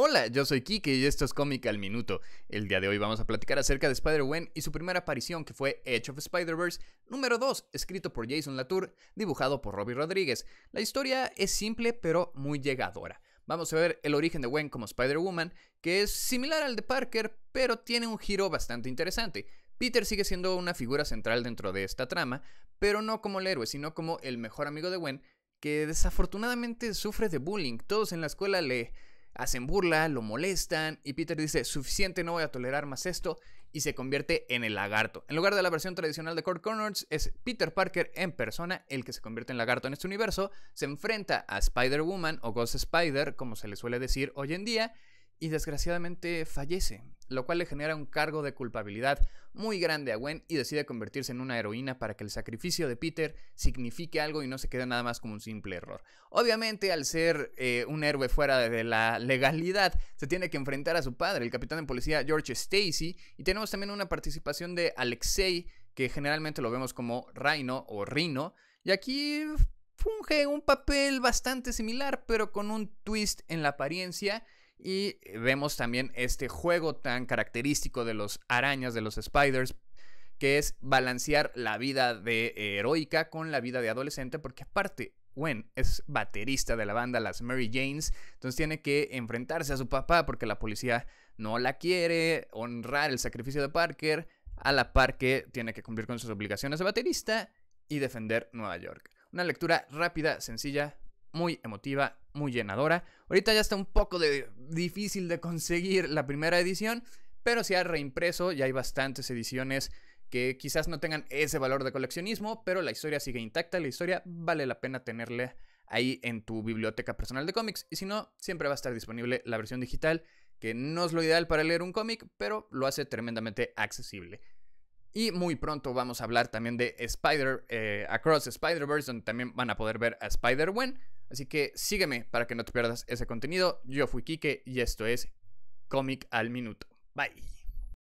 Hola, yo soy Kike y esto es Cómic al Minuto. El día de hoy vamos a platicar acerca de spider wen y su primera aparición que fue Edge of Spider-Verse número 2, escrito por Jason Latour, dibujado por Robbie Rodríguez. La historia es simple pero muy llegadora. Vamos a ver el origen de Wen como Spider-Woman, que es similar al de Parker, pero tiene un giro bastante interesante. Peter sigue siendo una figura central dentro de esta trama, pero no como el héroe, sino como el mejor amigo de Wen, que desafortunadamente sufre de bullying. Todos en la escuela le hacen burla, lo molestan y Peter dice, suficiente, no voy a tolerar más esto y se convierte en el lagarto. En lugar de la versión tradicional de Kurt Connors, es Peter Parker en persona el que se convierte en lagarto en este universo, se enfrenta a Spider-Woman o Ghost Spider, como se le suele decir hoy en día, y desgraciadamente fallece lo cual le genera un cargo de culpabilidad muy grande a Gwen y decide convertirse en una heroína para que el sacrificio de Peter signifique algo y no se quede nada más como un simple error. Obviamente, al ser eh, un héroe fuera de la legalidad, se tiene que enfrentar a su padre, el capitán de policía George Stacy, y tenemos también una participación de Alexei, que generalmente lo vemos como Rhino o Rino, y aquí funge un papel bastante similar, pero con un twist en la apariencia y vemos también este juego tan característico de los arañas, de los spiders, que es balancear la vida de eh, heroica con la vida de adolescente, porque aparte Gwen es baterista de la banda Las Mary Janes, entonces tiene que enfrentarse a su papá porque la policía no la quiere, honrar el sacrificio de Parker, a la par que tiene que cumplir con sus obligaciones de baterista y defender Nueva York. Una lectura rápida, sencilla, muy emotiva, muy llenadora. Ahorita ya está un poco de, difícil de conseguir la primera edición, pero se ha reimpreso, y hay bastantes ediciones que quizás no tengan ese valor de coleccionismo, pero la historia sigue intacta, la historia vale la pena tenerla ahí en tu biblioteca personal de cómics, y si no, siempre va a estar disponible la versión digital, que no es lo ideal para leer un cómic, pero lo hace tremendamente accesible. Y muy pronto vamos a hablar también de Spider, eh, Across Spider-Verse, donde también van a poder ver a Spider-Wen. Así que sígueme para que no te pierdas ese contenido. Yo fui Kike y esto es Comic al Minuto. Bye.